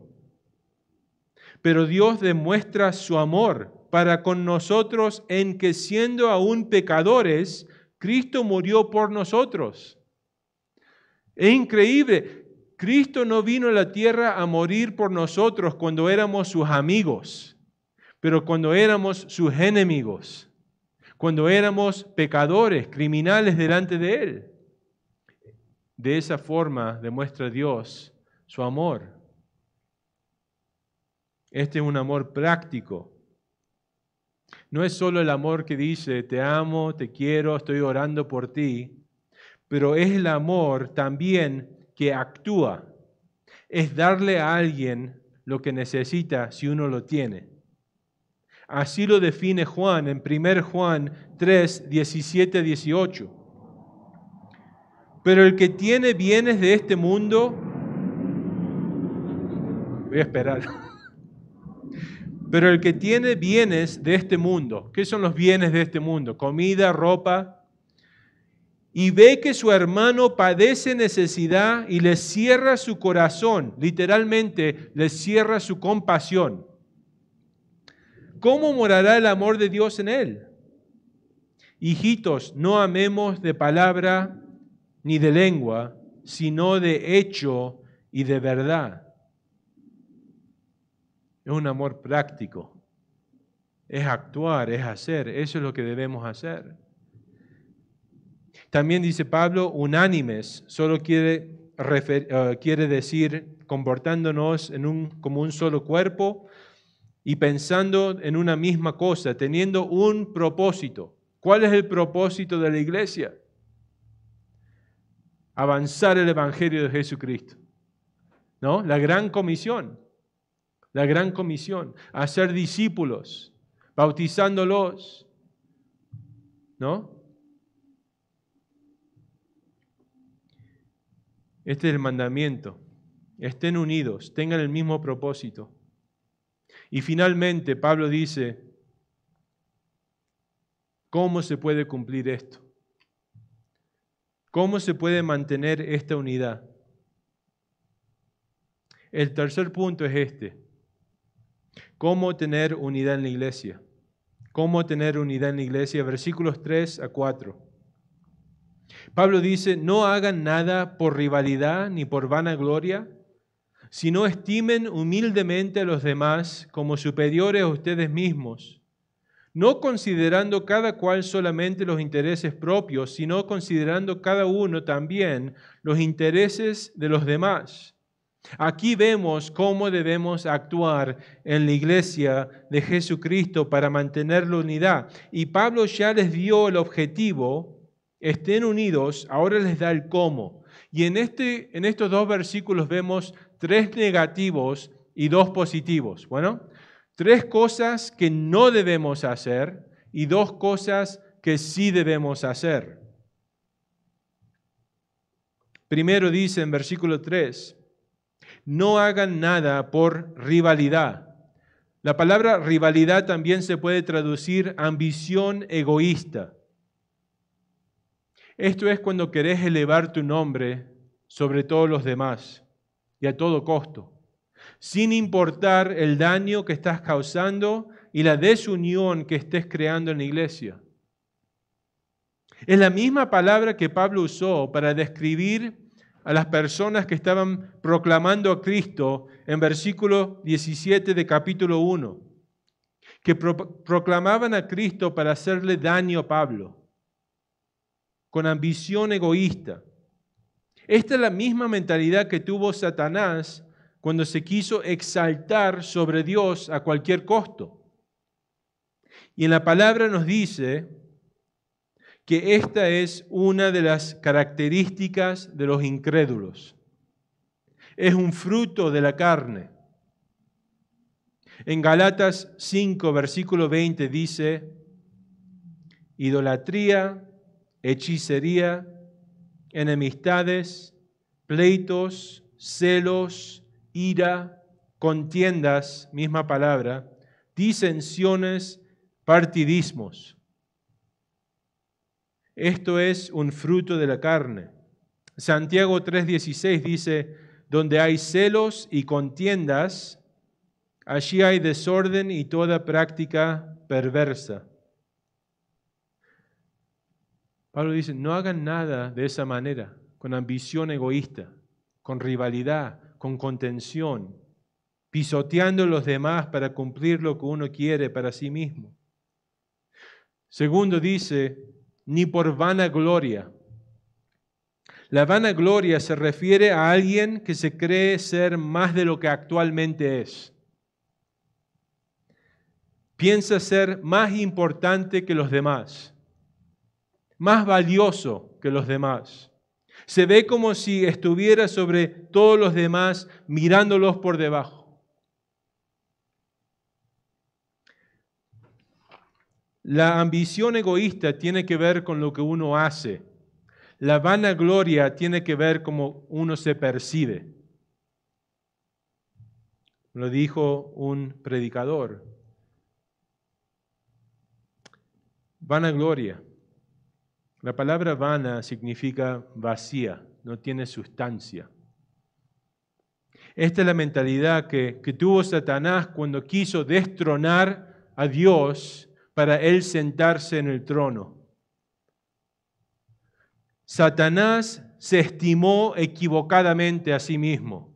Pero Dios demuestra su amor para con nosotros en que siendo aún pecadores, Cristo murió por nosotros. Es increíble. Cristo no vino a la tierra a morir por nosotros cuando éramos sus amigos, pero cuando éramos sus enemigos, cuando éramos pecadores, criminales delante de Él. De esa forma demuestra Dios su amor. Este es un amor práctico no es solo el amor que dice, te amo, te quiero, estoy orando por ti, pero es el amor también que actúa. Es darle a alguien lo que necesita si uno lo tiene. Así lo define Juan en 1 Juan 3, 17, 18. Pero el que tiene bienes de este mundo, voy a esperar. Pero el que tiene bienes de este mundo, ¿qué son los bienes de este mundo? Comida, ropa. Y ve que su hermano padece necesidad y le cierra su corazón, literalmente le cierra su compasión. ¿Cómo morará el amor de Dios en él? Hijitos, no amemos de palabra ni de lengua, sino de hecho y de verdad. Es un amor práctico. Es actuar, es hacer. Eso es lo que debemos hacer. También dice Pablo, unánimes, solo quiere, eh, quiere decir comportándonos como un solo cuerpo y pensando en una misma cosa, teniendo un propósito. ¿Cuál es el propósito de la iglesia? Avanzar el Evangelio de Jesucristo. ¿No? La gran comisión la gran comisión, hacer discípulos, bautizándolos. ¿No? Este es el mandamiento. Estén unidos, tengan el mismo propósito. Y finalmente Pablo dice, ¿cómo se puede cumplir esto? ¿Cómo se puede mantener esta unidad? El tercer punto es este cómo tener unidad en la iglesia. Cómo tener unidad en la iglesia, versículos 3 a 4. Pablo dice, no hagan nada por rivalidad ni por vanagloria, sino estimen humildemente a los demás como superiores a ustedes mismos, no considerando cada cual solamente los intereses propios, sino considerando cada uno también los intereses de los demás. Aquí vemos cómo debemos actuar en la iglesia de Jesucristo para mantener la unidad. Y Pablo ya les dio el objetivo, estén unidos, ahora les da el cómo. Y en, este, estos dos versículos vemos tres negativos y dos positivos. Bueno, tres cosas que no debemos hacer y dos cosas que sí debemos hacer. Primero dice en versículo 3, no hagan nada por rivalidad. La palabra rivalidad también se puede traducir ambición egoísta. Esto es cuando querés elevar tu nombre sobre todos los demás y a todo costo, sin importar el daño que estás causando y la desunión que estés creando en la iglesia. Es la misma palabra que Pablo usó para describir a las personas que estaban proclamando a Cristo en versículo 17 de capítulo 1, que proclamaban a Cristo para hacerle daño a Pablo, con ambición egoísta. Esta es la misma mentalidad que tuvo Satanás cuando se quiso exaltar sobre Dios a cualquier costo. Y en la palabra nos dice que esta es una de las características de los incrédulos. Es un fruto de la carne. En Galatas 5, versículo 20 dice, idolatría, hechicería, enemistades, pleitos, celos, ira, contiendas, misma palabra, disensiones, partidismos esto es un fruto de la carne. Santiago 3:16 dice, donde hay celos y contiendas, allí hay desorden y toda práctica perversa. Pablo dice, no hagan nada de esa manera, con ambición egoísta, con rivalidad, con contención, pisoteando a los demás para cumplir lo que uno quiere para sí mismo. Segundo dice, ni por vanagloria. La vanagloria se refiere a alguien que se cree ser más de lo que actualmente es. Piensa ser más importante que los demás, más valioso que los demás. Se ve como si estuviera sobre todos los demás mirándolos por debajo. La ambición egoísta tiene que ver con lo que uno hace. La vanagloria tiene que ver cómo uno se percibe. Lo dijo un predicador. Vanagloria. La palabra vana significa vacía, no tiene sustancia. Esta es la mentalidad que, que tuvo Satanás cuando quiso destronar a Dios para él sentarse en el trono. Satanás se estimó equivocadamente a sí mismo,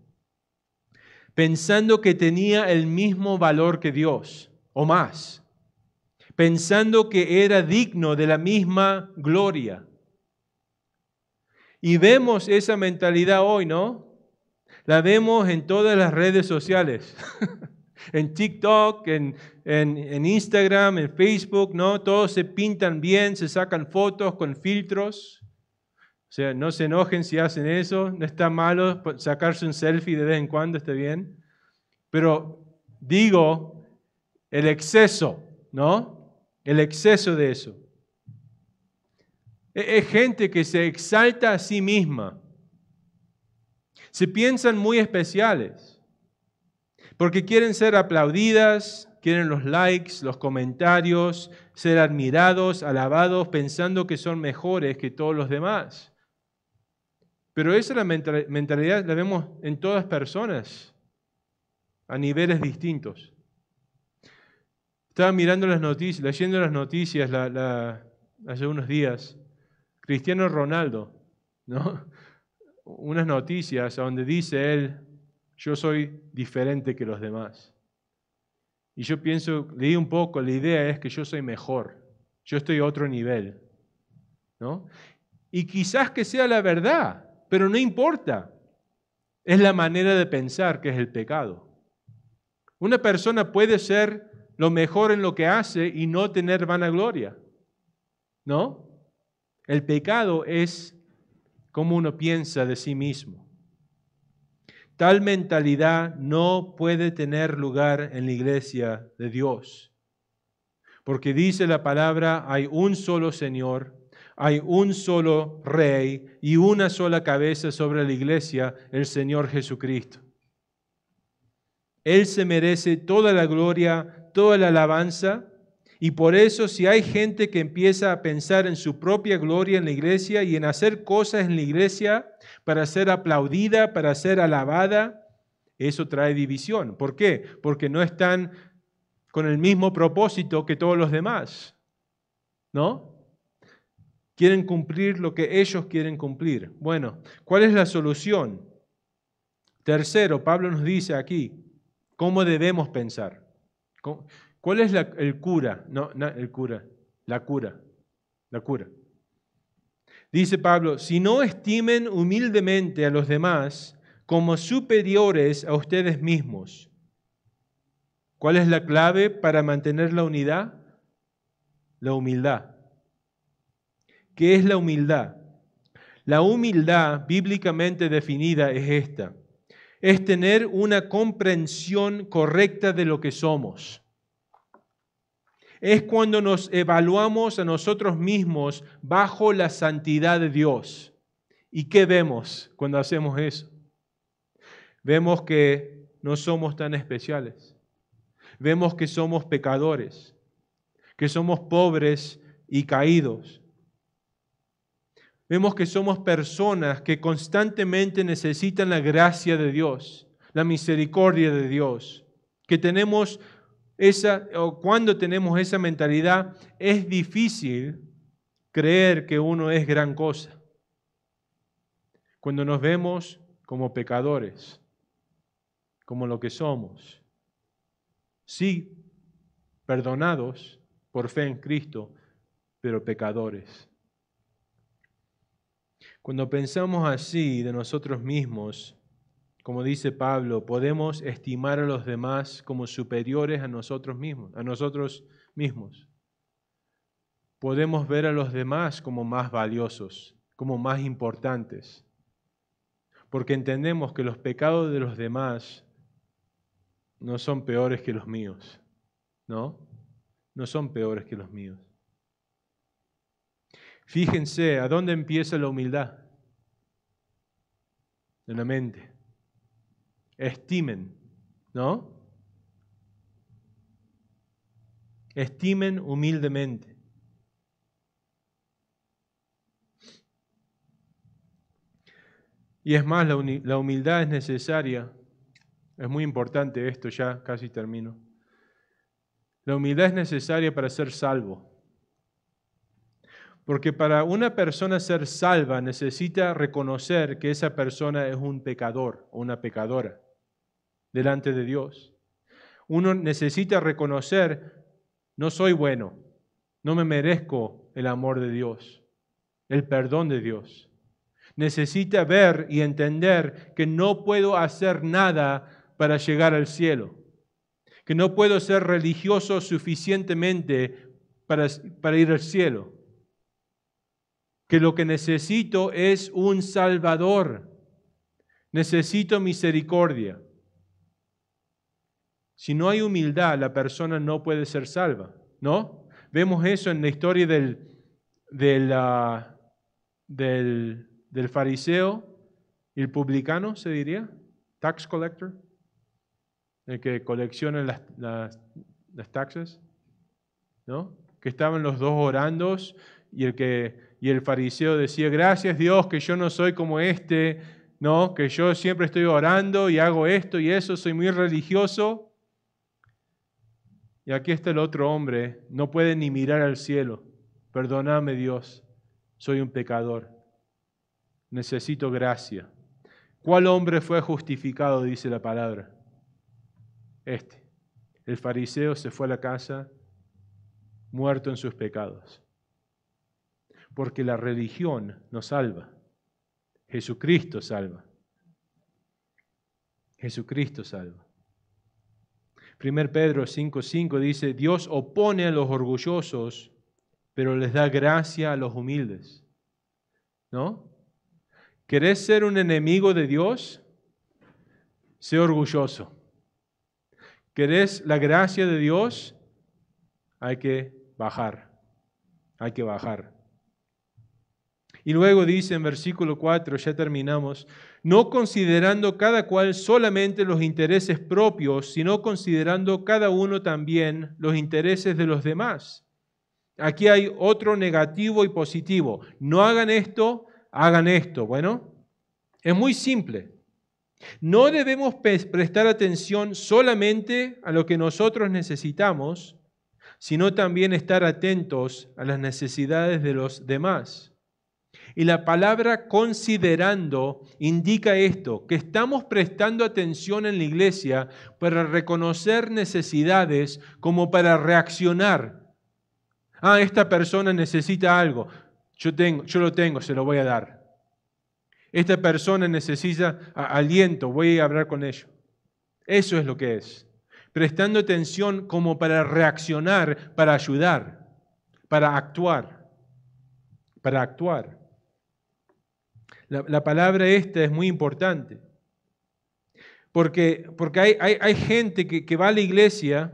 pensando que tenía el mismo valor que Dios, o más, pensando que era digno de la misma gloria. Y vemos esa mentalidad hoy, ¿no? La vemos en todas las redes sociales. (laughs) En TikTok, en, Instagram, en Facebook, ¿no? Todos se pintan bien, se sacan fotos con filtros. O sea, no se enojen si hacen eso, no está malo sacarse un selfie de vez en cuando, está bien. Pero digo, el exceso, ¿no? El exceso de eso. E-, es gente que se exalta a sí misma. Se piensan muy especiales porque quieren ser aplaudidas, quieren los likes, los comentarios, ser admirados, alabados, pensando que son mejores que todos los demás. Pero esa es la mentalidad la vemos en todas personas, a niveles distintos. Estaba mirando las noticias, leyendo las noticias hace unos días. Cristiano Ronaldo, ¿no? (laughs) Unas noticias donde dice él, yo soy diferente que los demás. Y yo pienso, leí un poco, la idea es que yo soy mejor, yo estoy a otro nivel. ¿no? Y quizás que sea la verdad, pero no importa. Es la manera de pensar que es el pecado. Una persona puede ser lo mejor en lo que hace y no tener vanagloria. ¿No? El pecado es como uno piensa de sí mismo. Tal mentalidad no puede tener lugar en la iglesia de Dios. Porque dice la palabra, hay un solo Señor, hay un solo Rey y una sola cabeza sobre la iglesia, el Señor Jesucristo. Él se merece toda la gloria, toda la alabanza. Y por eso si hay gente que empieza a pensar en su propia gloria en la iglesia y en hacer cosas en la iglesia para ser aplaudida, para ser alabada, eso trae división. ¿Por qué? Porque no están con el mismo propósito que todos los demás. ¿No? Quieren cumplir lo que ellos quieren cumplir. Bueno, ¿cuál es la solución? Tercero, Pablo nos dice aquí, ¿cómo debemos pensar? ¿Cuál es el cura? No, no, el cura, la cura, la cura. Dice Pablo, si no estimen humildemente a los demás como superiores a ustedes mismos. ¿Cuál es la clave para mantener la unidad? La humildad. ¿Qué es la humildad? La humildad bíblicamente definida es esta. Es tener una comprensión correcta de lo que somos es cuando nos evaluamos a nosotros mismos bajo la santidad de Dios. ¿Y qué vemos cuando hacemos eso? Vemos que no somos tan especiales. Vemos que somos pecadores, que somos pobres y caídos. Vemos que somos personas que constantemente necesitan la gracia de Dios, la misericordia de Dios, que tenemos o cuando tenemos esa mentalidad, es difícil creer que uno es gran cosa. Cuando nos vemos como pecadores, como lo que somos, sí, perdonados por fe en Cristo, pero pecadores. Cuando pensamos así de nosotros mismos, como dice Pablo, podemos estimar a los demás como superiores a nosotros mismos, a nosotros mismos. Podemos ver a los demás como más valiosos, como más importantes, porque entendemos que los pecados de los demás no son peores que los míos, ¿no? No son peores que los míos. Fíjense, ¿a dónde empieza la humildad? En la mente estimen, ¿no? Estimen humildemente. Y es más, la humildad es necesaria. Es muy importante esto, ya casi termino. La humildad es necesaria para ser salvo. Porque para una persona ser salva necesita reconocer que esa persona es un pecador o una pecadora delante de Dios. Uno necesita reconocer, no soy bueno, no me merezco el amor de Dios, el perdón de Dios. Necesita ver y entender que no puedo hacer nada para llegar al cielo, que no puedo ser religioso suficientemente para, para ir al cielo, que lo que necesito es un salvador, necesito misericordia. Si no hay humildad, la persona no puede ser salva, ¿no? Vemos eso en la historia del, del, ah, fariseo, el publicano, se diría, tax collector, el que colecciona las, las, ¿no? Que estaban los dos orando y el, que, y el fariseo decía, gracias Dios que yo no soy como este, ¿no? Que yo siempre estoy orando y hago esto y eso, soy muy religioso. Y aquí está el otro hombre, no puede ni mirar al cielo. Perdóname Dios, soy un pecador. Necesito gracia. ¿Cuál hombre fue justificado? Dice la palabra. Este. El fariseo se fue a la casa muerto en sus pecados. Porque la religión no salva. Jesucristo salva. Jesucristo salva. 1 Pedro 5:5 dice, Dios opone a los orgullosos, pero les da gracia a los humildes. ¿No? ¿Querés ser un enemigo de Dios? Sé orgulloso. ¿Querés la gracia de Dios? Hay que bajar. Hay que bajar. Y luego dice en versículo 4, ya terminamos, no considerando cada cual solamente los intereses propios, sino considerando cada uno también los intereses de los demás. Aquí hay otro negativo y positivo. No hagan esto, hagan esto. Bueno, es muy simple. No debemos prestar atención solamente a lo que nosotros necesitamos, sino también estar atentos a las necesidades de los demás. Y la palabra considerando indica esto, que estamos prestando atención en la iglesia para reconocer necesidades como para reaccionar. Ah, esta persona necesita algo. Yo, tengo, yo lo tengo, se lo voy a dar. Esta persona necesita aliento, voy a hablar con ella. Eso es lo que es. Prestando atención como para reaccionar, para ayudar, para actuar, para actuar. La, palabra esta es muy importante. Porque, porque hay, gente que, que va a la iglesia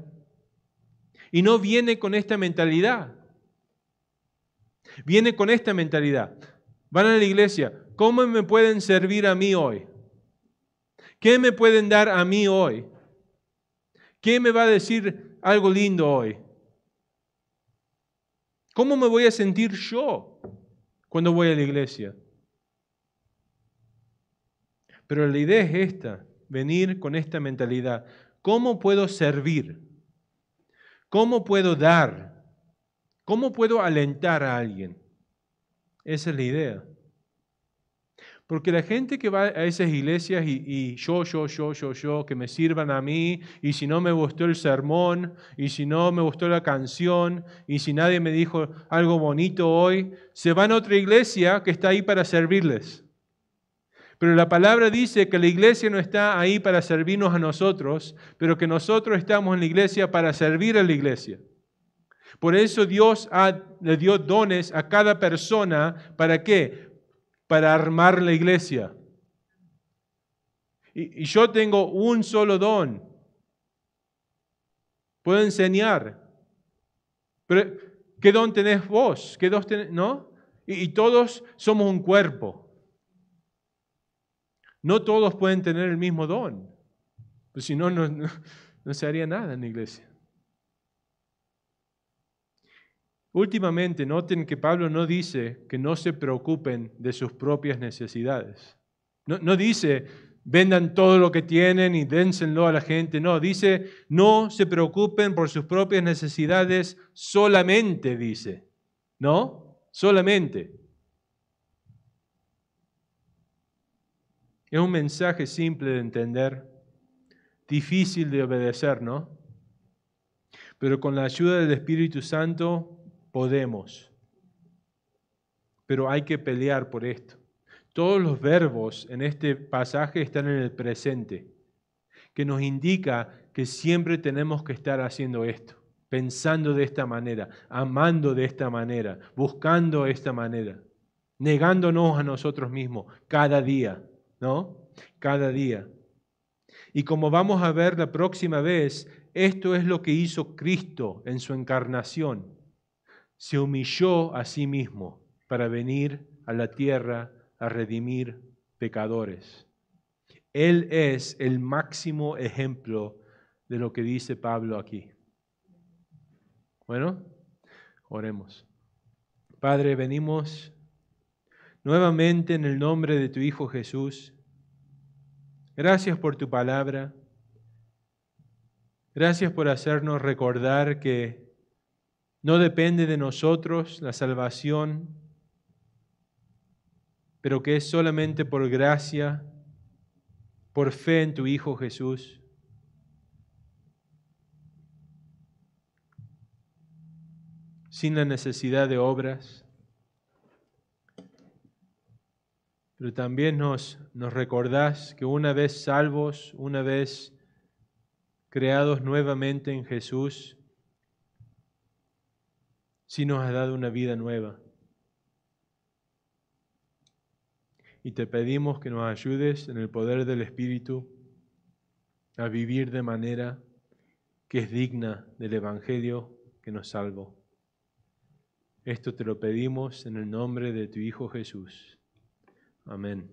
y no viene con esta mentalidad. Viene con esta mentalidad. Van a la iglesia. ¿Cómo me pueden servir a mí hoy? ¿Qué me pueden dar a mí hoy? ¿Qué me va a decir algo lindo hoy? ¿Cómo me voy a sentir yo cuando voy a la iglesia? Pero la idea es esta, venir con esta mentalidad. ¿Cómo puedo servir? ¿Cómo puedo dar? ¿Cómo puedo alentar a alguien? Esa es la idea. Porque la gente que va a esas iglesias y, yo, yo, yo, yo, yo, que me sirvan a mí, y si no me gustó el sermón, y si no me gustó la canción, y si nadie me dijo algo bonito hoy, se va a otra iglesia que está ahí para servirles. Pero la palabra dice que la iglesia no está ahí para servirnos a nosotros, pero que nosotros estamos en la iglesia para servir a la iglesia. Por eso Dios le dio dones a cada persona. ¿Para qué? Para armar la iglesia. Y, yo tengo un solo don. Puedo enseñar. Pero, ¿qué don tenés vos? ¿Qué don ¿No? y todos somos un cuerpo. No todos pueden tener el mismo don, pues si no, no, se haría nada en la iglesia. Últimamente, noten que Pablo no dice que no se preocupen de sus propias necesidades. No, no dice, vendan todo lo que tienen y dénsenlo a la gente. No, dice, no se preocupen por sus propias necesidades solamente, dice. ¿No? Solamente. Es un mensaje simple de entender, difícil de obedecer, ¿no? Pero con la ayuda del Espíritu Santo podemos. Pero hay que pelear por esto. Todos los verbos en este pasaje están en el presente, que nos indica que siempre tenemos que estar haciendo esto, pensando de esta manera, amando de esta manera, buscando esta manera, negándonos a nosotros mismos cada día. ¿no? Cada día. Y como vamos a ver la próxima vez, esto es lo que hizo Cristo en su encarnación. Se humilló a sí mismo para venir a la tierra a redimir pecadores. Él es el máximo ejemplo de lo que dice Pablo aquí. Bueno, oremos. Padre, venimos nuevamente en el nombre de tu Hijo Jesús. Gracias por tu palabra. Gracias por hacernos recordar que no depende de nosotros la salvación, pero que es solamente por gracia, por fe en tu Hijo Jesús. sin la necesidad de obras, pero también nos, nos recordás que una vez salvos, una vez creados nuevamente en Jesús, sí nos has dado una vida nueva. Y te pedimos que nos ayudes en el poder del Espíritu a vivir de manera que es digna del Evangelio que nos salvó. Esto te lo pedimos en el nombre de tu Hijo Jesús. Amen.